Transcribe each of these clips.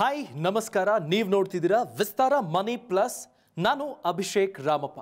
hi ನಮಸ್ಕಾರ ನೀವು ನೋಡ್ತಿದ್ದೀರಾ ವಿಸ್ತಾರ ಮನಿ ಪ್ಲಸ್ ನಾನು ಅಭಿಷೇಕ್ ರಾಮಪ್ಪ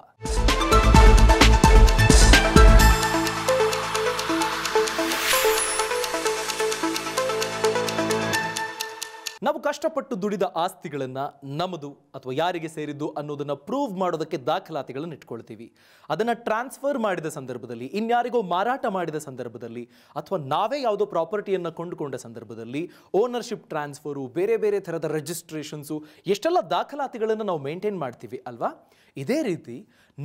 ನಾವು ಕಷ್ಟಪಟ್ಟು ದುಡಿದ ಆಸ್ತಿಗಳನ್ನು ನಮ್ಮದು ಅಥವಾ ಯಾರಿಗೆ ಸೇರಿದ್ದು ಅನ್ನೋದನ್ನು ಪ್ರೂವ್ ಮಾಡೋದಕ್ಕೆ ದಾಖಲಾತಿಗಳನ್ನು ಇಟ್ಕೊಳ್ತೀವಿ ಅದನ್ನು ಟ್ರಾನ್ಸ್ಫರ್ ಮಾಡಿದ ಸಂದರ್ಭದಲ್ಲಿ ಇನ್ಯಾರಿಗೋ ಮಾರಾಟ ಮಾಡಿದ ಸಂದರ್ಭದಲ್ಲಿ ಅಥವಾ ನಾವೇ ಯಾವುದೋ ಪ್ರಾಪರ್ಟಿಯನ್ನು ಕೊಂಡುಕೊಂಡ ಸಂದರ್ಭದಲ್ಲಿ ಓನರ್ಶಿಪ್ ಟ್ರಾನ್ಸ್ಫರು ಬೇರೆ ಬೇರೆ ಥರದ ರಿಜಿಸ್ಟ್ರೇಷನ್ಸು ಎಷ್ಟೆಲ್ಲ ದಾಖಲಾತಿಗಳನ್ನು ನಾವು ಮೇಂಟೈನ್ ಮಾಡ್ತೀವಿ ಅಲ್ವಾ ಇದೇ ರೀತಿ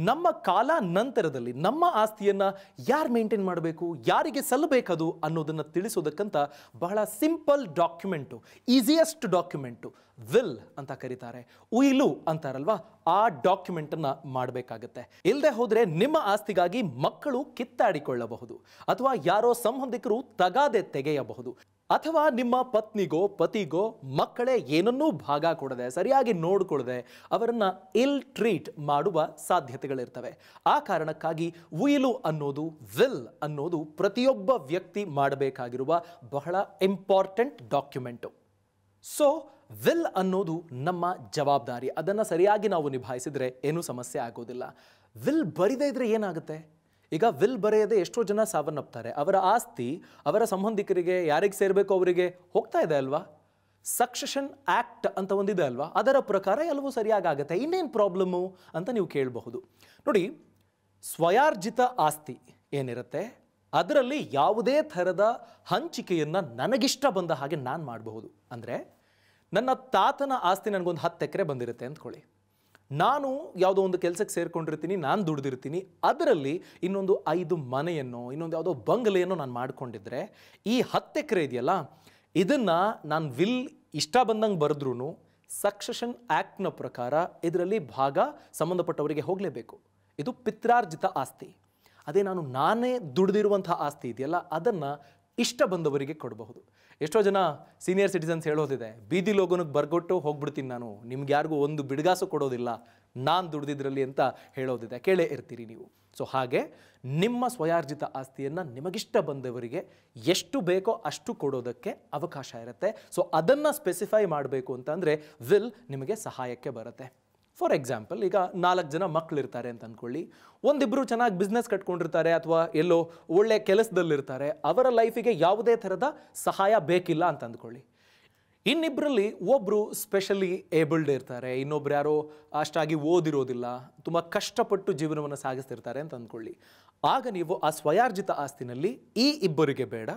ನಮ್ಮ ಕಾಲ ನಂತರದಲ್ಲಿ ನಮ್ಮ ಆಸ್ತಿಯನ್ನು ಯಾರು ಮೇಂಟೈನ್ ಮಾಡಬೇಕು ಯಾರಿಗೆ ಸಲ್ಲಬೇಕದು ಅನ್ನೋದನ್ನು ತಿಳಿಸೋದಕ್ಕಂತ ಬಹಳ simple document easiest document will ಅಂತ ಕರೀತಾರೆ ಉಯಿಲು ಅಂತಾರಲ್ವಾ ಆ ಡಾಕ್ಯುಮೆಂಟನ್ನು ಮಾಡಬೇಕಾಗತ್ತೆ ಇಲ್ಲದೆ ಹೋದರೆ ನಿಮ್ಮ ಆಸ್ತಿಗಾಗಿ ಮಕ್ಕಳು ಕಿತ್ತಾಡಿಕೊಳ್ಳಬಹುದು ಅಥವಾ ಯಾರೋ ಸಂಬಂಧಿಕರು ತಗಾದೆ ತೆಗೆಯಬಹುದು ಅಥವಾ ನಿಮ್ಮ ಪತ್ನಿಗೋ ಪತಿಗೋ ಮಕ್ಕಳೇ ಏನನ್ನೂ ಭಾಗ ಕೊಡದೆ ಸರಿಯಾಗಿ ನೋಡಿಕೊಳ್ಳದೆ ಅವರನ್ನು ಇಲ್ ಟ್ರೀಟ್ ಮಾಡುವ ಸಾಧ್ಯತೆಗಳಿರ್ತವೆ ಆ ಕಾರಣಕ್ಕಾಗಿ ಉಯಿಲು ಅನ್ನೋದು ವಿಲ್ ಅನ್ನೋದು ಪ್ರತಿಯೊಬ್ಬ ವ್ಯಕ್ತಿ ಮಾಡಬೇಕಾಗಿರುವ ಬಹಳ ಇಂಪಾರ್ಟೆಂಟ್ ಡಾಕ್ಯುಮೆಂಟು ಸೊ ವಿಲ್ ಅನ್ನೋದು ನಮ್ಮ ಜವಾಬ್ದಾರಿ ಅದನ್ನು ಸರಿಯಾಗಿ ನಾವು ನಿಭಾಯಿಸಿದರೆ ಏನೂ ಸಮಸ್ಯೆ ಆಗೋದಿಲ್ಲ ವಿಲ್ ಬರಿದೇ ಇದ್ರೆ ಏನಾಗುತ್ತೆ ಈಗ ವಿಲ್ ಬರೆಯದೆ ಎಷ್ಟೋ ಜನ ಸಾವನ್ನಪ್ತಾರೆ ಅವರ ಆಸ್ತಿ ಅವರ ಸಂಬಂಧಿಕರಿಗೆ ಯಾರಿಗೆ ಸೇರಬೇಕು ಅವರಿಗೆ ಹೋಗ್ತಾ ಇದೆ ಅಲ್ವಾ ಸಕ್ಸೆಷನ್ ಆ್ಯಕ್ಟ್ ಅಂತ ಒಂದಿದೆ ಅಲ್ವಾ ಅದರ ಪ್ರಕಾರ ಎಲ್ಲವೂ ಸರಿಯಾಗಿ ಆಗುತ್ತೆ ಇನ್ನೇನು ಪ್ರಾಬ್ಲಮ್ಮು ಅಂತ ನೀವು ಕೇಳಬಹುದು ನೋಡಿ ಸ್ವಯಾರ್ಜಿತ ಆಸ್ತಿ ಏನಿರುತ್ತೆ ಅದರಲ್ಲಿ ಯಾವುದೇ ಥರದ ಹಂಚಿಕೆಯನ್ನು ನನಗಿಷ್ಟ ಬಂದ ಹಾಗೆ ನಾನು ಮಾಡಬಹುದು ಅಂದರೆ ನನ್ನ ತಾತನ ಆಸ್ತಿ ನನಗೊಂದು ಹತ್ತು ಎಕರೆ ಬಂದಿರುತ್ತೆ ಅಂದ್ಕೊಳ್ಳಿ ನಾನು ಯಾವುದೋ ಒಂದು ಕೆಲಸಕ್ಕೆ ಸೇರಿಕೊಂಡಿರ್ತೀನಿ ನಾನು ದುಡ್ದಿರ್ತೀನಿ ಅದರಲ್ಲಿ ಇನ್ನೊಂದು ಐದು ಮನೆಯನ್ನು ಇನ್ನೊಂದು ಯಾವುದೋ ಬಂಗಲೆಯನ್ನು ನಾನು ಮಾಡಿಕೊಂಡಿದ್ರೆ ಈ ಹತ್ತು ಎಕರೆ ಇದೆಯಲ್ಲ ಇದನ್ನು ನಾನು ವಿಲ್ ಇಷ್ಟ ಬಂದಂಗೆ ಬರೆದ್ರೂ ಸಕ್ಸೆಷನ್ ಆ್ಯಕ್ಟ್ನ ಪ್ರಕಾರ ಇದರಲ್ಲಿ ಭಾಗ ಸಂಬಂಧಪಟ್ಟವರಿಗೆ ಹೋಗಲೇಬೇಕು ಇದು ಪಿತ್ರಾರ್ಜಿತ ಆಸ್ತಿ ಅದೇ ನಾನು ನಾನೇ ದುಡಿದಿರುವಂಥ ಆಸ್ತಿ ಇದೆಯಲ್ಲ ಅದನ್ನು ಇಷ್ಟ ಬಂದವರಿಗೆ ಕೊಡಬಹುದು ಎಷ್ಟೋ ಜನ ಸೀನಿಯರ್ ಸಿಟಿಸನ್ಸ್ ಹೇಳೋದಿದೆ ಬೀದಿ ಲೋಗೋನಕ್ಕೆ ಬರ್ಗೊಟ್ಟು ಹೋಗ್ಬಿಡ್ತೀನಿ ನಾನು ನಿಮ್ಗೆ ಯಾರಿಗೂ ಒಂದು ಬಿಡಗಾಸು ಕೊಡೋದಿಲ್ಲ ನಾನು ದುಡ್ದಿದ್ರಲ್ಲಿ ಅಂತ ಹೇಳೋದಿದೆ ಕೇಳೇ ಇರ್ತೀರಿ ನೀವು ಸೊ ಹಾಗೆ ನಿಮ್ಮ ಸ್ವಯಾರ್ಜಿತ ಆಸ್ತಿಯನ್ನು ನಿಮಗಿಷ್ಟ ಬಂದವರಿಗೆ ಎಷ್ಟು ಬೇಕೋ ಅಷ್ಟು ಕೊಡೋದಕ್ಕೆ ಅವಕಾಶ ಇರುತ್ತೆ ಸೊ ಅದನ್ನು ಸ್ಪೆಸಿಫೈ ಮಾಡಬೇಕು ಅಂತಂದರೆ ವಿಲ್ ನಿಮಗೆ ಸಹಾಯಕ್ಕೆ ಬರುತ್ತೆ ಫಾರ್ ಎಕ್ಸಾಂಪಲ್ ಈಗ ನಾಲ್ಕು ಜನ ಮಕ್ಕಳಿರ್ತಾರೆ ಅಂತ ಅಂದ್ಕೊಳ್ಳಿ ಒಂದಿಬ್ಬರು ಚೆನ್ನಾಗಿ ಬಿಸ್ನೆಸ್ ಕಟ್ಕೊಂಡಿರ್ತಾರೆ ಅಥವಾ ಎಲ್ಲೋ ಒಳ್ಳೆ ಕೆಲಸದಲ್ಲಿರ್ತಾರೆ ಅವರ ಲೈಫಿಗೆ ಯಾವುದೇ ಥರದ ಸಹಾಯ ಬೇಕಿಲ್ಲ ಅಂತ ಅಂದ್ಕೊಳ್ಳಿ ಇನ್ನಿಬ್ಬರಲ್ಲಿ ಒಬ್ಬರು ಸ್ಪೆಷಲಿ ಏಬಲ್ಡ್ ಇರ್ತಾರೆ ಇನ್ನೊಬ್ರು ಯಾರೋ ಅಷ್ಟಾಗಿ ಓದಿರೋದಿಲ್ಲ ತುಂಬ ಕಷ್ಟಪಟ್ಟು ಜೀವನವನ್ನು ಸಾಗಿಸ್ತಿರ್ತಾರೆ ಅಂತ ಅಂದ್ಕೊಳ್ಳಿ ಆಗ ನೀವು ಆ ಸ್ವಯಾರ್ಜಿತ ಆಸ್ತಿನಲ್ಲಿ ಈ ಇಬ್ಬರಿಗೆ ಬೇಡ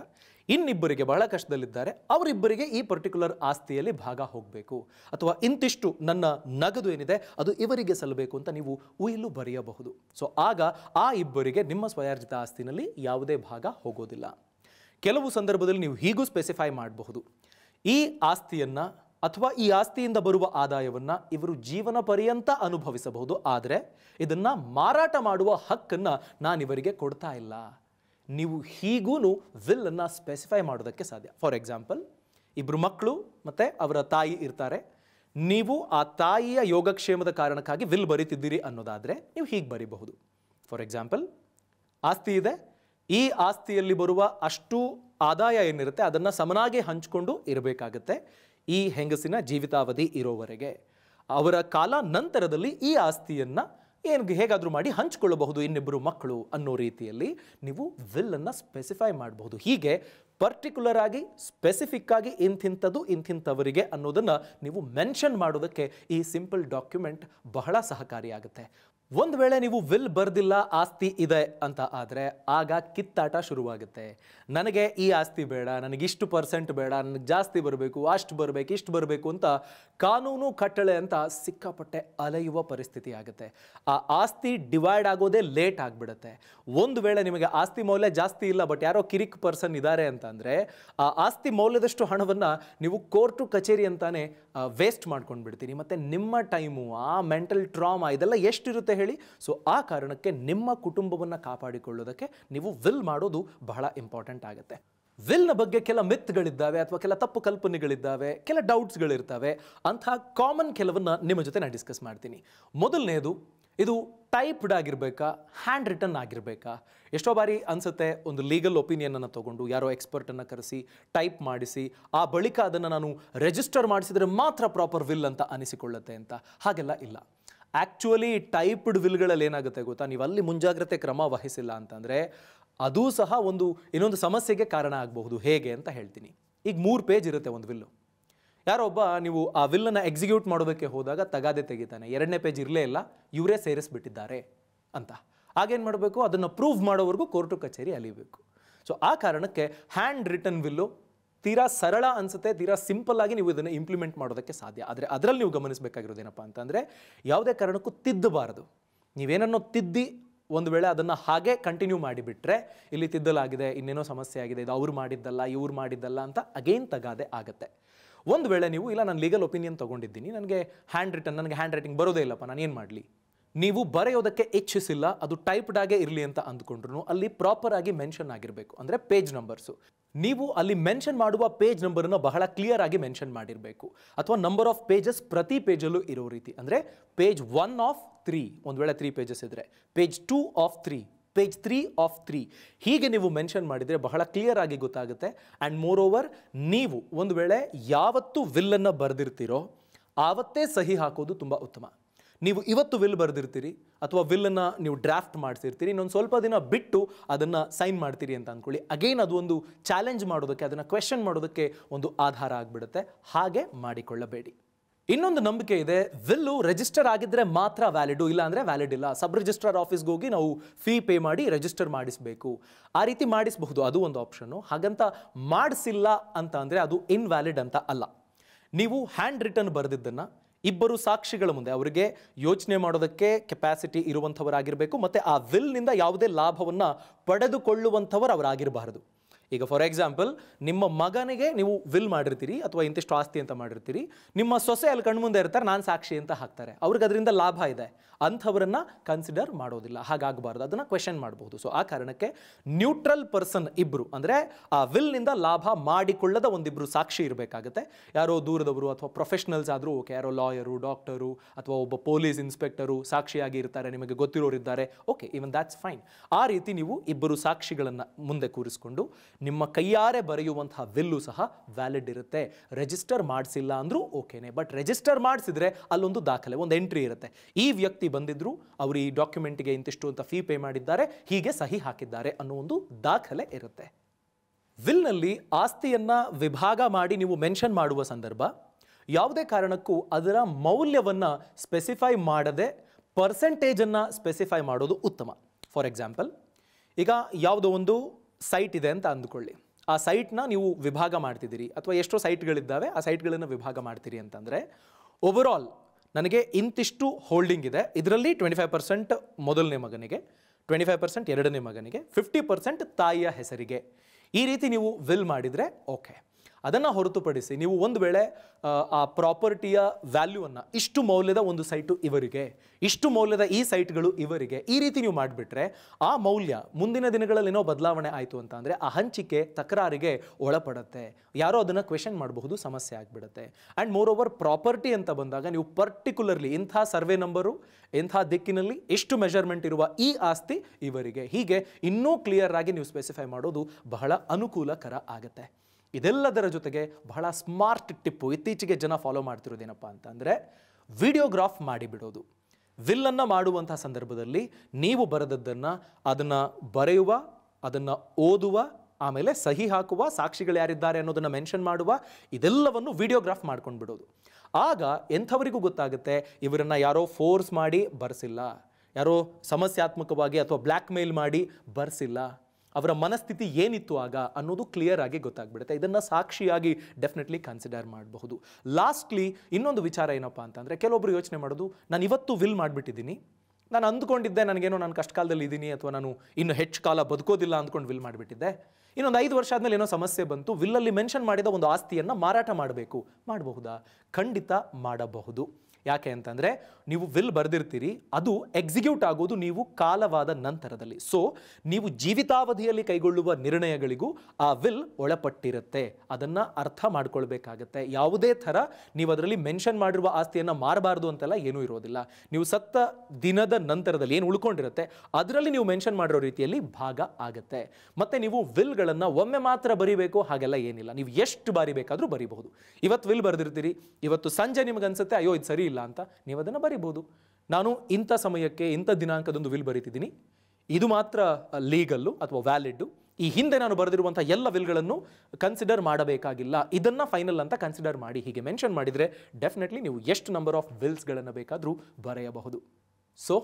ಇನ್ನಿಬ್ಬರಿಗೆ ಬಹಳ ಕಷ್ಟದಲ್ಲಿದ್ದಾರೆ ಅವರಿಬ್ಬರಿಗೆ ಈ ಪರ್ಟಿಕ್ಯುಲರ್ ಆಸ್ತಿಯಲ್ಲಿ ಭಾಗ ಹೋಗಬೇಕು ಅಥವಾ ಇಂತಿಷ್ಟು ನನ್ನ ನಗದು ಏನಿದೆ ಅದು ಇವರಿಗೆ ಸಲ್ಲಬೇಕು ಅಂತ ನೀವು ಉಯಿಲು ಬರೆಯಬಹುದು ಸೊ ಆಗ ಆ ಇಬ್ಬರಿಗೆ ನಿಮ್ಮ ಸ್ವಯಾರ್ಜಿತ ಆಸ್ತಿನಲ್ಲಿ ಯಾವುದೇ ಭಾಗ ಹೋಗೋದಿಲ್ಲ ಕೆಲವು ಸಂದರ್ಭದಲ್ಲಿ ನೀವು ಹೀಗೂ ಸ್ಪೆಸಿಫೈ ಮಾಡಬಹುದು ಈ ಆಸ್ತಿಯನ್ನು ಅಥವಾ ಈ ಆಸ್ತಿಯಿಂದ ಬರುವ ಆದಾಯವನ್ನು ಇವರು ಜೀವನ ಪರ್ಯಂತ ಅನುಭವಿಸಬಹುದು ಆದರೆ ಇದನ್ನು ಮಾರಾಟ ಮಾಡುವ ಹಕ್ಕನ್ನು ನಾನಿವರಿಗೆ ಕೊಡ್ತಾ ಇಲ್ಲ ನೀವು ಹೀಗೂ ಅನ್ನು ಸ್ಪೆಸಿಫೈ ಮಾಡೋದಕ್ಕೆ ಸಾಧ್ಯ ಫಾರ್ ಎಕ್ಸಾಂಪಲ್ ಇಬ್ಬರು ಮಕ್ಕಳು ಮತ್ತು ಅವರ ತಾಯಿ ಇರ್ತಾರೆ ನೀವು ಆ ತಾಯಿಯ ಯೋಗಕ್ಷೇಮದ ಕಾರಣಕ್ಕಾಗಿ ವಿಲ್ ಬರೀತಿದ್ದೀರಿ ಅನ್ನೋದಾದರೆ ನೀವು ಹೀಗೆ ಬರೀಬಹುದು ಫಾರ್ ಎಕ್ಸಾಂಪಲ್ ಆಸ್ತಿ ಇದೆ ಈ ಆಸ್ತಿಯಲ್ಲಿ ಬರುವ ಅಷ್ಟು ಆದಾಯ ಏನಿರುತ್ತೆ ಅದನ್ನು ಸಮನಾಗಿ ಹಂಚಿಕೊಂಡು ಇರಬೇಕಾಗತ್ತೆ ಈ ಹೆಂಗಸಿನ ಜೀವಿತಾವಧಿ ಇರೋವರೆಗೆ ಅವರ ಕಾಲ ನಂತರದಲ್ಲಿ ಈ ಆಸ್ತಿಯನ್ನು ಏನು ಹೇಗಾದರೂ ಮಾಡಿ ಹಂಚಿಕೊಳ್ಳಬಹುದು ಇನ್ನಿಬ್ಬರು ಮಕ್ಕಳು ಅನ್ನೋ ರೀತಿಯಲ್ಲಿ ನೀವು ವಿಲ್ಲನ್ನು ಸ್ಪೆಸಿಫೈ ಮಾಡಬಹುದು ಹೀಗೆ ಪರ್ಟಿಕ್ಯುಲರ್ ಆಗಿ ಸ್ಪೆಸಿಫಿಕ್ ಆಗಿ ಇಂಥಿಂಥದ್ದು ಇಂಥಿಂಥವರಿಗೆ ಅನ್ನೋದನ್ನು ನೀವು ಮೆನ್ಷನ್ ಮಾಡೋದಕ್ಕೆ ಈ ಸಿಂಪಲ್ ಡಾಕ್ಯುಮೆಂಟ್ ಬಹಳ ಸಹಕಾರಿಯಾಗುತ್ತೆ ಒಂದು ವೇಳೆ ನೀವು ವಿಲ್ ಬರ್ದಿಲ್ಲ ಆಸ್ತಿ ಇದೆ ಅಂತ ಆದರೆ ಆಗ ಕಿತ್ತಾಟ ಶುರುವಾಗುತ್ತೆ ನನಗೆ ಈ ಆಸ್ತಿ ಬೇಡ ನನಗೆ ಇಷ್ಟು ಪರ್ಸೆಂಟ್ ಬೇಡ ನನಗೆ ಜಾಸ್ತಿ ಬರಬೇಕು ಅಷ್ಟು ಬರಬೇಕು ಇಷ್ಟು ಬರಬೇಕು ಅಂತ ಕಾನೂನು ಕಟ್ಟಳೆ ಅಂತ ಸಿಕ್ಕಾಪಟ್ಟೆ ಅಲೆಯುವ ಪರಿಸ್ಥಿತಿ ಆಗುತ್ತೆ ಆ ಆಸ್ತಿ ಡಿವೈಡ್ ಆಗೋದೇ ಲೇಟ್ ಆಗಿಬಿಡುತ್ತೆ ಒಂದು ವೇಳೆ ನಿಮಗೆ ಆಸ್ತಿ ಮೌಲ್ಯ ಜಾಸ್ತಿ ಇಲ್ಲ ಬಟ್ ಯಾರೋ ಕಿರಿಕ್ ಪರ್ಸನ್ ಇದ್ದಾರೆ ಅಂತಂದರೆ ಆ ಆಸ್ತಿ ಮೌಲ್ಯದಷ್ಟು ಹಣವನ್ನು ನೀವು ಕೋರ್ಟು ಕಚೇರಿ ಅಂತಾನೆ ವೇಸ್ಟ್ ಮಾಡ್ಕೊಂಡು ಬಿಡ್ತೀರಿ ಮತ್ತು ನಿಮ್ಮ ಟೈಮು ಆ ಮೆಂಟಲ್ ಟ್ರಾಮಾ ಇದೆಲ್ಲ ಎಷ್ಟಿರುತ್ತೆ ಹೇಳಿ ಸೊ ಆ ಕಾರಣಕ್ಕೆ ನಿಮ್ಮ ಕುಟುಂಬವನ್ನು ಕಾಪಾಡಿಕೊಳ್ಳೋದಕ್ಕೆ ನೀವು ವಿಲ್ ಮಾಡೋದು ಬಹಳ ಇಂಪಾರ್ಟೆಂಟ್ ಆಗುತ್ತೆ ವಿಲ್ನ ಬಗ್ಗೆ ಕೆಲ ಮಿತ್ಗಳಿದ್ದಾವೆ ಅಥವಾ ಕೆಲ ತಪ್ಪು ಕಲ್ಪನೆಗಳಿದ್ದಾವೆ ಕೆಲ ಡೌಟ್ಸ್ಗಳಿರ್ತವೆ ಅಂತಹ ಕಾಮನ್ ಕೆಲವನ್ನ ನಿಮ್ಮ ಜೊತೆ ನಾನು ಡಿಸ್ಕಸ್ ಮಾಡ್ತೀನಿ ಮೊದಲನೇದು ಇದು ಟೈಪ್ಡ್ ಆಗಿರಬೇಕಾ ಹ್ಯಾಂಡ್ ರಿಟನ್ ಆಗಿರಬೇಕಾ ಎಷ್ಟೋ ಬಾರಿ ಅನಿಸುತ್ತೆ ಒಂದು ಲೀಗಲ್ ಒಪಿನಿಯನನ್ನು ತೊಗೊಂಡು ಯಾರೋ ಎಕ್ಸ್ಪರ್ಟನ್ನು ಕರೆಸಿ ಟೈಪ್ ಮಾಡಿಸಿ ಆ ಬಳಿಕ ಅದನ್ನು ನಾನು ರಿಜಿಸ್ಟರ್ ಮಾಡಿಸಿದರೆ ಮಾತ್ರ ಪ್ರಾಪರ್ ವಿಲ್ ಅಂತ ಅನಿಸಿಕೊಳ್ಳುತ್ತೆ ಅಂತ ಹಾಗೆಲ್ಲ ಇಲ್ಲ ಆ್ಯಕ್ಚುಲಿ ಟೈಪ್ಡ್ ವಿಲ್ಗಳಲ್ಲಿ ಏನಾಗುತ್ತೆ ಗೊತ್ತಾ ನೀವು ಅಲ್ಲಿ ಮುಂಜಾಗ್ರತೆ ಕ್ರಮ ವಹಿಸಿಲ್ಲ ಅಂತಂದರೆ ಅದೂ ಸಹ ಒಂದು ಇನ್ನೊಂದು ಸಮಸ್ಯೆಗೆ ಕಾರಣ ಆಗಬಹುದು ಹೇಗೆ ಅಂತ ಹೇಳ್ತೀನಿ ಈಗ ಮೂರು ಪೇಜ್ ಇರುತ್ತೆ ಒಂದು ವಿಲ್ಲು ಒಬ್ಬ ನೀವು ಆ ವಿಲ್ಲನ್ನು ಎಕ್ಸಿಕ್ಯೂಟ್ ಮಾಡೋದಕ್ಕೆ ಹೋದಾಗ ತಗಾದೆ ತೆಗಿತಾನೆ ಎರಡನೇ ಪೇಜ್ ಇರಲೇ ಇಲ್ಲ ಇವರೇ ಸೇರಿಸ್ಬಿಟ್ಟಿದ್ದಾರೆ ಅಂತ ಹಾಗೇನು ಮಾಡಬೇಕು ಅದನ್ನು ಪ್ರೂವ್ ಮಾಡೋವರೆಗೂ ಕೋರ್ಟು ಕಚೇರಿ ಅಲಿಬೇಕು ಸೊ ಆ ಕಾರಣಕ್ಕೆ ಹ್ಯಾಂಡ್ ರಿಟನ್ ವಿಲ್ಲು ತೀರಾ ಸರಳ ಅನಿಸುತ್ತೆ ತೀರಾ ಸಿಂಪಲ್ ಆಗಿ ನೀವು ಇದನ್ನು ಇಂಪ್ಲಿಮೆಂಟ್ ಮಾಡೋದಕ್ಕೆ ಸಾಧ್ಯ ಆದರೆ ಅದರಲ್ಲಿ ನೀವು ಗಮನಿಸಬೇಕಾಗಿರೋದೇನಪ್ಪ ಅಂತಂದರೆ ಯಾವುದೇ ಕಾರಣಕ್ಕೂ ತಿದ್ದಬಾರದು ನೀವೇನನ್ನೋ ತಿದ್ದಿ ಒಂದು ವೇಳೆ ಅದನ್ನು ಹಾಗೆ ಕಂಟಿನ್ಯೂ ಮಾಡಿಬಿಟ್ರೆ ಇಲ್ಲಿ ತಿದ್ದಲಾಗಿದೆ ಇನ್ನೇನೋ ಸಮಸ್ಯೆ ಆಗಿದೆ ಇದು ಅವ್ರು ಮಾಡಿದ್ದಲ್ಲ ಇವ್ರು ಮಾಡಿದ್ದಲ್ಲ ಅಂತ ಅಗೇನ್ ತಗಾದೆ ಆಗುತ್ತೆ ಒಂದು ವೇಳೆ ನೀವು ಇಲ್ಲ ನಾನು ಲೀಗಲ್ ಒಪಿನಿಯನ್ ತೊಗೊಂಡಿದ್ದೀನಿ ನನಗೆ ಹ್ಯಾಂಡ್ ರಿಟನ್ ನನಗೆ ಹ್ಯಾಂಡ್ ರೈಟಿಂಗ್ ಬರೋದೇ ಇಲ್ಲಪ್ಪ ನಾನು ಏನು ಮಾಡಲಿ ನೀವು ಬರೆಯೋದಕ್ಕೆ ಇಚ್ಛಿಸಿಲ್ಲ ಅದು ಟೈಪ್ಡ್ ಆಗೇ ಇರಲಿ ಅಂತ ಅಂದ್ಕೊಂಡ್ರು ಅಲ್ಲಿ ಪ್ರಾಪರ್ ಆಗಿ ಮೆನ್ಷನ್ ಆಗಿರಬೇಕು ಅಂದರೆ ಪೇಜ್ ನಂಬರ್ಸು ನೀವು ಅಲ್ಲಿ ಮೆನ್ಷನ್ ಮಾಡುವ ಪೇಜ್ ನಂಬರನ್ನು ಬಹಳ ಕ್ಲಿಯರ್ ಆಗಿ ಮೆನ್ಷನ್ ಮಾಡಿರಬೇಕು ಅಥವಾ ನಂಬರ್ ಆಫ್ ಪೇಜಸ್ ಪ್ರತಿ ಪೇಜಲ್ಲೂ ಇರೋ ರೀತಿ ಅಂದರೆ ಪೇಜ್ ಒನ್ ಆಫ್ ತ್ರೀ ಒಂದು ವೇಳೆ ತ್ರೀ ಪೇಜಸ್ ಇದ್ದರೆ page two of three page three of three ಹೀಗೆ ನೀವು ಮೆನ್ಷನ್ ಮಾಡಿದರೆ ಬಹಳ ಕ್ಲಿಯರ್ ಆಗಿ ಗೊತ್ತಾಗುತ್ತೆ ಆ್ಯಂಡ್ ಮೋರ್ ಓವರ್ ನೀವು ಒಂದು ವೇಳೆ ಯಾವತ್ತು ವಿಲ್ಲನ್ನು ಬರೆದಿರ್ತೀರೋ ಆವತ್ತೇ ಸಹಿ ಹಾಕೋದು ತುಂಬ ಉತ್ತಮ ನೀವು ಇವತ್ತು ವಿಲ್ ಬರೆದಿರ್ತೀರಿ ಅಥವಾ ವಿಲ್ಲನ್ನು ನೀವು ಡ್ರಾಫ್ಟ್ ಮಾಡಿಸಿರ್ತೀರಿ ಇನ್ನೊಂದು ಸ್ವಲ್ಪ ದಿನ ಬಿಟ್ಟು ಅದನ್ನು ಸೈನ್ ಮಾಡ್ತೀರಿ ಅಂತ ಅಂದ್ಕೊಳ್ಳಿ ಅಗೇನ್ ಅದು ಒಂದು ಚಾಲೆಂಜ್ ಮಾಡೋದಕ್ಕೆ ಅದನ್ನು ಕ್ವೆಶನ್ ಮಾಡೋದಕ್ಕೆ ಒಂದು ಆಧಾರ ಆಗಿಬಿಡುತ್ತೆ ಹಾಗೆ ಮಾಡಿಕೊಳ್ಳಬೇಡಿ ಇನ್ನೊಂದು ನಂಬಿಕೆ ಇದೆ ವಿಲ್ಲು ರಿಜಿಸ್ಟರ್ ಆಗಿದ್ರೆ ಮಾತ್ರ ವ್ಯಾಲಿಡು ಇಲ್ಲ ವ್ಯಾಲಿಡ್ ಇಲ್ಲ ಸಬ್ ರಿಜಿಸ್ಟ್ರಾರ್ ಆಫೀಸ್ಗೆ ಹೋಗಿ ನಾವು ಫೀ ಪೇ ಮಾಡಿ ರಿಜಿಸ್ಟರ್ ಮಾಡಿಸಬೇಕು ಆ ರೀತಿ ಮಾಡಿಸಬಹುದು ಅದು ಒಂದು ಆಪ್ಷನ್ನು ಹಾಗಂತ ಮಾಡಿಸಿಲ್ಲ ಅಂತ ಅಂದರೆ ಅದು ಇನ್ವ್ಯಾಲಿಡ್ ಅಂತ ಅಲ್ಲ ನೀವು ಹ್ಯಾಂಡ್ ರಿಟರ್ನ್ ಬರೆದಿದ್ದನ್ನು ಇಬ್ಬರು ಸಾಕ್ಷಿಗಳ ಮುಂದೆ ಅವರಿಗೆ ಯೋಚನೆ ಮಾಡೋದಕ್ಕೆ ಕೆಪಾಸಿಟಿ ಇರುವಂಥವರಾಗಿರಬೇಕು ಮತ್ತೆ ಆ ವಿಲ್ನಿಂದ ಯಾವುದೇ ಲಾಭವನ್ನು ಪಡೆದುಕೊಳ್ಳುವಂಥವರು ಅವರಾಗಿರಬಾರದು ಈಗ ಫಾರ್ ಎಕ್ಸಾಂಪಲ್ ನಿಮ್ಮ ಮಗನಿಗೆ ನೀವು ವಿಲ್ ಮಾಡಿರ್ತೀರಿ ಅಥವಾ ಇಂತಿಷ್ಟು ಆಸ್ತಿ ಅಂತ ಮಾಡಿರ್ತೀರಿ ನಿಮ್ಮ ಸೊಸೆ ಅಲ್ಲಿ ಕಣ್ಮುಂದೆ ಇರ್ತಾರೆ ನಾನು ಸಾಕ್ಷಿ ಅಂತ ಹಾಕ್ತಾರೆ ಅವ್ರಿಗೆ ಅದರಿಂದ ಲಾಭ ಇದೆ ಅಂಥವ್ರನ್ನ ಕನ್ಸಿಡರ್ ಮಾಡೋದಿಲ್ಲ ಹಾಗಾಗಬಾರ್ದು ಅದನ್ನು ಕ್ವೆಶನ್ ಮಾಡಬಹುದು ಸೊ ಆ ಕಾರಣಕ್ಕೆ ನ್ಯೂಟ್ರಲ್ ಪರ್ಸನ್ ಇಬ್ಬರು ಅಂದರೆ ಆ ವಿಲ್ನಿಂದ ಲಾಭ ಮಾಡಿಕೊಳ್ಳದ ಒಂದಿಬ್ಬರು ಸಾಕ್ಷಿ ಇರಬೇಕಾಗುತ್ತೆ ಯಾರೋ ದೂರದವರು ಅಥವಾ ಪ್ರೊಫೆಷನಲ್ಸ್ ಆದರೂ ಓಕೆ ಯಾರೋ ಲಾಯರು ಡಾಕ್ಟರು ಅಥವಾ ಒಬ್ಬ ಪೊಲೀಸ್ ಇನ್ಸ್ಪೆಕ್ಟರು ಸಾಕ್ಷಿಯಾಗಿ ಇರ್ತಾರೆ ನಿಮಗೆ ಇದ್ದಾರೆ ಓಕೆ ಇವನ್ ದಾಟ್ಸ್ ಫೈನ್ ಆ ರೀತಿ ನೀವು ಇಬ್ಬರು ಸಾಕ್ಷಿಗಳನ್ನು ಮುಂದೆ ಕೂರಿಸಿಕೊಂಡು ನಿಮ್ಮ ಕೈಯಾರೆ ಬರೆಯುವಂತಹ ವಿಲ್ಲು ಸಹ ವ್ಯಾಲಿಡ್ ಇರುತ್ತೆ ರಿಜಿಸ್ಟರ್ ಮಾಡಿಸಿಲ್ಲ ಅಂದರೂ ಓಕೆನೆ ಬಟ್ ರಿಜಿಸ್ಟರ್ ಮಾಡಿಸಿದ್ರೆ ಅಲ್ಲೊಂದು ದಾಖಲೆ ಒಂದು ಎಂಟ್ರಿ ಇರುತ್ತೆ ಈ ವ್ಯಕ್ತಿ ಬಂದಿದ್ರು ಅವರು ಈ ಡಾಕ್ಯುಮೆಂಟ್ಗೆ ಇಂತಿಷ್ಟು ಅಂತ ಫೀ ಪೇ ಮಾಡಿದ್ದಾರೆ ಹೀಗೆ ಸಹಿ ಹಾಕಿದ್ದಾರೆ ಅನ್ನೋ ಒಂದು ದಾಖಲೆ ಇರುತ್ತೆ ವಿಲ್ನಲ್ಲಿ ಆಸ್ತಿಯನ್ನು ವಿಭಾಗ ಮಾಡಿ ನೀವು ಮೆನ್ಷನ್ ಮಾಡುವ ಸಂದರ್ಭ ಯಾವುದೇ ಕಾರಣಕ್ಕೂ ಅದರ ಮೌಲ್ಯವನ್ನು ಸ್ಪೆಸಿಫೈ ಮಾಡದೆ ಪರ್ಸೆಂಟೇಜನ್ನು ಸ್ಪೆಸಿಫೈ ಮಾಡೋದು ಉತ್ತಮ ಫಾರ್ ಎಕ್ಸಾಂಪಲ್ ಈಗ ಯಾವುದೋ ಒಂದು ಸೈಟ್ ಇದೆ ಅಂತ ಅಂದ್ಕೊಳ್ಳಿ ಆ ಸೈಟ್ನ ನೀವು ವಿಭಾಗ ಮಾಡ್ತಿದ್ದೀರಿ ಅಥವಾ ಎಷ್ಟೋ ಸೈಟ್ಗಳಿದ್ದಾವೆ ಆ ಸೈಟ್ಗಳನ್ನು ವಿಭಾಗ ಮಾಡ್ತೀರಿ ಅಂತಂದರೆ ಓವರಾಲ್ ನನಗೆ ಇಂತಿಷ್ಟು ಹೋಲ್ಡಿಂಗ್ ಇದೆ ಇದರಲ್ಲಿ ಟ್ವೆಂಟಿ ಫೈವ್ ಪರ್ಸೆಂಟ್ ಮೊದಲನೇ ಮಗನಿಗೆ ಟ್ವೆಂಟಿ ಫೈವ್ ಪರ್ಸೆಂಟ್ ಎರಡನೇ ಮಗನಿಗೆ ಫಿಫ್ಟಿ ಪರ್ಸೆಂಟ್ ತಾಯಿಯ ಹೆಸರಿಗೆ ಈ ರೀತಿ ನೀವು ವಿಲ್ ಮಾಡಿದರೆ ಓಕೆ ಅದನ್ನು ಹೊರತುಪಡಿಸಿ ನೀವು ಒಂದು ವೇಳೆ ಆ ಪ್ರಾಪರ್ಟಿಯ ವ್ಯಾಲ್ಯೂವನ್ನು ಇಷ್ಟು ಮೌಲ್ಯದ ಒಂದು ಸೈಟು ಇವರಿಗೆ ಇಷ್ಟು ಮೌಲ್ಯದ ಈ ಸೈಟ್ಗಳು ಇವರಿಗೆ ಈ ರೀತಿ ನೀವು ಮಾಡಿಬಿಟ್ರೆ ಆ ಮೌಲ್ಯ ಮುಂದಿನ ದಿನಗಳಲ್ಲಿ ಏನೋ ಬದಲಾವಣೆ ಆಯಿತು ಅಂತ ಅಂದರೆ ಆ ಹಂಚಿಕೆ ತಕರಾರಿಗೆ ಒಳಪಡುತ್ತೆ ಯಾರೋ ಅದನ್ನು ಕ್ವೆಶನ್ ಮಾಡಬಹುದು ಸಮಸ್ಯೆ ಆಗಿಬಿಡುತ್ತೆ ಆ್ಯಂಡ್ ಮೋರ್ ಓವರ್ ಪ್ರಾಪರ್ಟಿ ಅಂತ ಬಂದಾಗ ನೀವು ಪರ್ಟಿಕ್ಯುಲರ್ಲಿ ಇಂಥ ಸರ್ವೆ ನಂಬರು ಇಂಥ ದಿಕ್ಕಿನಲ್ಲಿ ಎಷ್ಟು ಮೆಷರ್ಮೆಂಟ್ ಇರುವ ಈ ಆಸ್ತಿ ಇವರಿಗೆ ಹೀಗೆ ಇನ್ನೂ ಕ್ಲಿಯರ್ ಆಗಿ ನೀವು ಸ್ಪೆಸಿಫೈ ಮಾಡೋದು ಬಹಳ ಅನುಕೂಲಕರ ಆಗುತ್ತೆ ಇದೆಲ್ಲದರ ಜೊತೆಗೆ ಬಹಳ ಸ್ಮಾರ್ಟ್ ಟಿಪ್ಪು ಇತ್ತೀಚೆಗೆ ಜನ ಫಾಲೋ ಮಾಡ್ತಿರೋದೇನಪ್ಪ ಅಂತ ಅಂದರೆ ವಿಡಿಯೋಗ್ರಾಫ್ ಮಾಡಿಬಿಡೋದು ವಿಲ್ಲನ್ನು ಮಾಡುವಂಥ ಸಂದರ್ಭದಲ್ಲಿ ನೀವು ಬರೆದದ್ದನ್ನು ಅದನ್ನು ಬರೆಯುವ ಅದನ್ನು ಓದುವ ಆಮೇಲೆ ಸಹಿ ಹಾಕುವ ಸಾಕ್ಷಿಗಳು ಯಾರಿದ್ದಾರೆ ಅನ್ನೋದನ್ನು ಮೆನ್ಷನ್ ಮಾಡುವ ಇದೆಲ್ಲವನ್ನು ವಿಡಿಯೋಗ್ರಾಫ್ ಮಾಡ್ಕೊಂಡು ಬಿಡೋದು ಆಗ ಎಂಥವರಿಗೂ ಗೊತ್ತಾಗುತ್ತೆ ಇವರನ್ನು ಯಾರೋ ಫೋರ್ಸ್ ಮಾಡಿ ಬರೆಸಿಲ್ಲ ಯಾರೋ ಸಮಸ್ಯಾತ್ಮಕವಾಗಿ ಅಥವಾ ಬ್ಲ್ಯಾಕ್ ಮೇಲ್ ಮಾಡಿ ಬರೆಸಿಲ್ಲ ಅವರ ಮನಸ್ಥಿತಿ ಏನಿತ್ತು ಆಗ ಅನ್ನೋದು ಕ್ಲಿಯರ್ ಆಗಿ ಗೊತ್ತಾಗ್ಬಿಡುತ್ತೆ ಇದನ್ನು ಸಾಕ್ಷಿಯಾಗಿ ಡೆಫಿನೆಟ್ಲಿ ಕನ್ಸಿಡರ್ ಮಾಡಬಹುದು ಲಾಸ್ಟ್ಲಿ ಇನ್ನೊಂದು ವಿಚಾರ ಏನಪ್ಪ ಅಂತಂದರೆ ಕೆಲವೊಬ್ಬರು ಯೋಚನೆ ಮಾಡೋದು ನಾನು ಇವತ್ತು ವಿಲ್ ಮಾಡಿಬಿಟ್ಟಿದ್ದೀನಿ ನಾನು ಅಂದ್ಕೊಂಡಿದ್ದೆ ನನಗೇನೋ ನಾನು ಕಷ್ಟ ಕಾಲದಲ್ಲಿ ಇದ್ದೀನಿ ಅಥವಾ ನಾನು ಇನ್ನು ಹೆಚ್ಚು ಕಾಲ ಬದುಕೋದಿಲ್ಲ ಅಂದ್ಕೊಂಡು ವಿಲ್ ಮಾಡಿಬಿಟ್ಟಿದ್ದೆ ಇನ್ನೊಂದು ಐದು ವರ್ಷ ಆದಮೇಲೆ ಏನೋ ಸಮಸ್ಯೆ ಬಂತು ವಿಲ್ಲಲ್ಲಿ ಮೆನ್ಷನ್ ಮಾಡಿದ ಒಂದು ಆಸ್ತಿಯನ್ನು ಮಾರಾಟ ಮಾಡಬೇಕು ಮಾಡಬಹುದಾ ಖಂಡಿತ ಮಾಡಬಹುದು ಯಾಕೆ ಅಂತಂದರೆ ನೀವು ವಿಲ್ ಬರೆದಿರ್ತೀರಿ ಅದು ಎಕ್ಸಿಕ್ಯೂಟ್ ಆಗೋದು ನೀವು ಕಾಲವಾದ ನಂತರದಲ್ಲಿ ಸೊ ನೀವು ಜೀವಿತಾವಧಿಯಲ್ಲಿ ಕೈಗೊಳ್ಳುವ ನಿರ್ಣಯಗಳಿಗೂ ಆ ವಿಲ್ ಒಳಪಟ್ಟಿರುತ್ತೆ ಅದನ್ನು ಅರ್ಥ ಮಾಡ್ಕೊಳ್ಬೇಕಾಗತ್ತೆ ಯಾವುದೇ ಥರ ನೀವು ಅದರಲ್ಲಿ ಮೆನ್ಷನ್ ಮಾಡಿರುವ ಆಸ್ತಿಯನ್ನು ಮಾರಬಾರ್ದು ಅಂತೆಲ್ಲ ಏನೂ ಇರೋದಿಲ್ಲ ನೀವು ಸತ್ತ ದಿನದ ನಂತರದಲ್ಲಿ ಏನು ಉಳ್ಕೊಂಡಿರುತ್ತೆ ಅದರಲ್ಲಿ ನೀವು ಮೆನ್ಷನ್ ಮಾಡಿರೋ ರೀತಿಯಲ್ಲಿ ಭಾಗ ಆಗತ್ತೆ ಮತ್ತು ನೀವು ವಿಲ್ಗಳನ್ನು ಒಮ್ಮೆ ಮಾತ್ರ ಬರಿಬೇಕು ಹಾಗೆಲ್ಲ ಏನಿಲ್ಲ ನೀವು ಎಷ್ಟು ಬಾರಿ ಬೇಕಾದರೂ ಬರಿಬಹುದು ಇವತ್ತು ವಿಲ್ ಬರೆದಿರ್ತೀರಿ ಇವತ್ತು ಸಂಜೆ ನಿಮಗೆ ಅನ್ಸುತ್ತೆ ಅಯ್ಯೋ ಇದು ಸರಿ ಇಲ್ಲ ಇಲ್ಲ ಅಂತ ನೀವು ಅದನ್ನು ಬರಿಬೋದು ನಾನು ಇಂಥ ಸಮಯಕ್ಕೆ ಇಂಥ ದಿನಾಂಕದೊಂದು ವಿಲ್ ಬರೀತಿದ್ದೀನಿ ಇದು ಮಾತ್ರ ಲೀಗಲ್ಲು ಅಥವಾ ವ್ಯಾಲಿಡ್ಡು ಈ ಹಿಂದೆ ನಾನು ಬರೆದಿರುವಂಥ ಎಲ್ಲ ವಿಲ್ಗಳನ್ನು ಕನ್ಸಿಡರ್ ಮಾಡಬೇಕಾಗಿಲ್ಲ ಇದನ್ನು ಫೈನಲ್ ಅಂತ ಕನ್ಸಿಡರ್ ಮಾಡಿ ಹೀಗೆ ಮೆನ್ಷನ್ ಮಾಡಿದರೆ ಡೆಫಿನೆಟ್ಲಿ ನೀವು ಎಷ್ಟು ನಂಬರ್ ಆಫ್ ವಿಲ್ಸ್ಗಳನ್ನು ಬೇಕಾದರೂ ಬರೆಯಬಹುದು ಸೊ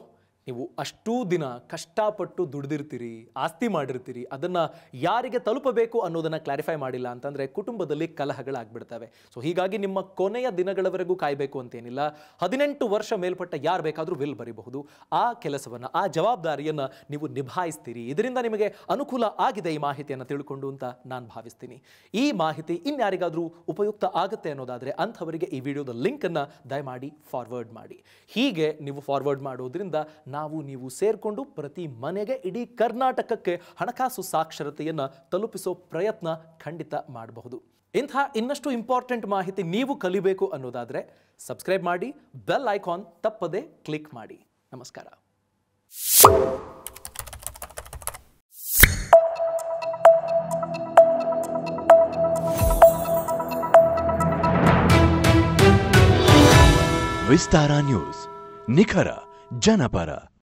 ನೀವು ಅಷ್ಟೂ ದಿನ ಕಷ್ಟಪಟ್ಟು ದುಡಿದಿರ್ತೀರಿ ಆಸ್ತಿ ಮಾಡಿರ್ತೀರಿ ಅದನ್ನು ಯಾರಿಗೆ ತಲುಪಬೇಕು ಅನ್ನೋದನ್ನು ಕ್ಲಾರಿಫೈ ಮಾಡಿಲ್ಲ ಅಂತಂದರೆ ಕುಟುಂಬದಲ್ಲಿ ಕಲಹಗಳಾಗ್ಬಿಡ್ತವೆ ಸೊ ಹೀಗಾಗಿ ನಿಮ್ಮ ಕೊನೆಯ ದಿನಗಳವರೆಗೂ ಕಾಯಬೇಕು ಅಂತೇನಿಲ್ಲ ಹದಿನೆಂಟು ವರ್ಷ ಮೇಲ್ಪಟ್ಟ ಯಾರು ಬೇಕಾದರೂ ವಿಲ್ ಬರಿಬಹುದು ಆ ಕೆಲಸವನ್ನು ಆ ಜವಾಬ್ದಾರಿಯನ್ನು ನೀವು ನಿಭಾಯಿಸ್ತೀರಿ ಇದರಿಂದ ನಿಮಗೆ ಅನುಕೂಲ ಆಗಿದೆ ಈ ಮಾಹಿತಿಯನ್ನು ತಿಳ್ಕೊಂಡು ಅಂತ ನಾನು ಭಾವಿಸ್ತೀನಿ ಈ ಮಾಹಿತಿ ಇನ್ಯಾರಿಗಾದರೂ ಉಪಯುಕ್ತ ಆಗುತ್ತೆ ಅನ್ನೋದಾದರೆ ಅಂಥವರಿಗೆ ಈ ವಿಡಿಯೋದ ಲಿಂಕನ್ನು ದಯಮಾಡಿ ಫಾರ್ವರ್ಡ್ ಮಾಡಿ ಹೀಗೆ ನೀವು ಫಾರ್ವರ್ಡ್ ಮಾಡೋದ್ರಿಂದ ನಾವು ನೀವು ಸೇರಿಕೊಂಡು ಪ್ರತಿ ಮನೆಗೆ ಇಡೀ ಕರ್ನಾಟಕಕ್ಕೆ ಹಣಕಾಸು ಸಾಕ್ಷರತೆಯನ್ನು ತಲುಪಿಸೋ ಪ್ರಯತ್ನ ಖಂಡಿತ ಮಾಡಬಹುದು ಇಂತಹ ಇನ್ನಷ್ಟು ಇಂಪಾರ್ಟೆಂಟ್ ಮಾಹಿತಿ ನೀವು ಕಲಿಬೇಕು ಅನ್ನೋದಾದರೆ ಸಬ್ಸ್ಕ್ರೈಬ್ ಮಾಡಿ ಬೆಲ್ ಐಕಾನ್ ತಪ್ಪದೆ ಕ್ಲಿಕ್ ಮಾಡಿ ನಮಸ್ಕಾರ ವಿಸ್ತಾರ ನ್ಯೂಸ್ ನಿಖರ Janapara